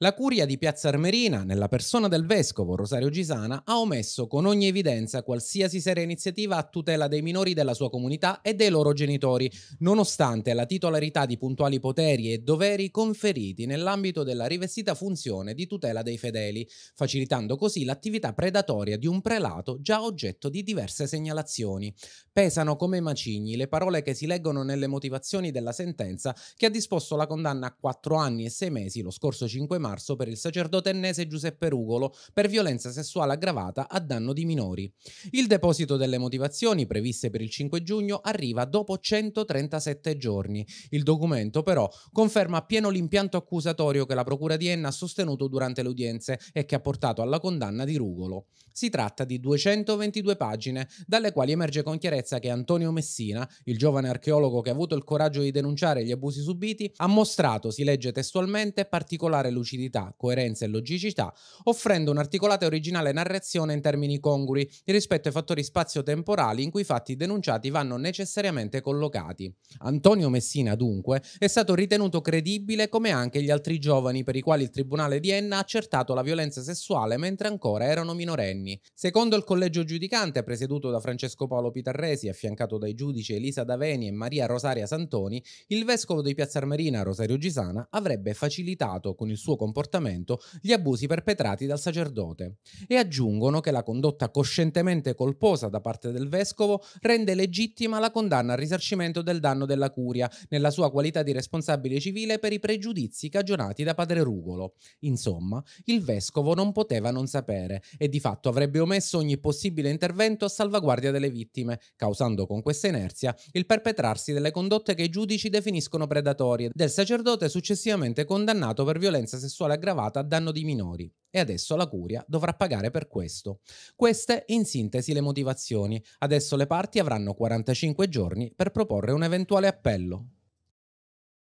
La curia di Piazza Armerina, nella persona del vescovo Rosario Gisana, ha omesso con ogni evidenza qualsiasi seria iniziativa a tutela dei minori della sua comunità e dei loro genitori, nonostante la titolarità di puntuali poteri e doveri conferiti nell'ambito della rivestita funzione di tutela dei fedeli, facilitando così l'attività predatoria di un prelato già oggetto di diverse segnalazioni. Pesano come macigni le parole che si leggono nelle motivazioni della sentenza che ha disposto la condanna a 4 anni e 6 mesi lo scorso 5 maggio marzo per il sacerdote ennese Giuseppe Rugolo per violenza sessuale aggravata a danno di minori. Il deposito delle motivazioni previste per il 5 giugno arriva dopo 137 giorni. Il documento però conferma appieno l'impianto accusatorio che la Procura di Enna ha sostenuto durante le udienze e che ha portato alla condanna di Rugolo. Si tratta di 222 pagine, dalle quali emerge con chiarezza che Antonio Messina, il giovane archeologo che ha avuto il coraggio di denunciare gli abusi subiti, ha mostrato, si legge testualmente, particolare lucidità lucidità, coerenza e logicità, offrendo un'articolata e originale narrazione in termini congrui rispetto ai fattori spazio-temporali in cui i fatti denunciati vanno necessariamente collocati. Antonio Messina, dunque, è stato ritenuto credibile come anche gli altri giovani per i quali il Tribunale di Enna ha accertato la violenza sessuale mentre ancora erano minorenni. Secondo il collegio giudicante, presieduto da Francesco Paolo Pitarresi, affiancato dai giudici Elisa Daveni e Maria Rosaria Santoni, il vescovo di Piazza Armerina, Rosario Gisana, avrebbe facilitato con il suo comportamento comportamento gli abusi perpetrati dal sacerdote e aggiungono che la condotta coscientemente colposa da parte del vescovo rende legittima la condanna al risarcimento del danno della curia nella sua qualità di responsabile civile per i pregiudizi cagionati da padre Rugolo. Insomma, il vescovo non poteva non sapere e di fatto avrebbe omesso ogni possibile intervento a salvaguardia delle vittime, causando con questa inerzia il perpetrarsi delle condotte che i giudici definiscono predatorie del sacerdote successivamente condannato per violenza sessuale sessuale aggravata a danno di minori e adesso la curia dovrà pagare per questo. Queste in sintesi le motivazioni. Adesso le parti avranno 45 giorni per proporre un eventuale appello.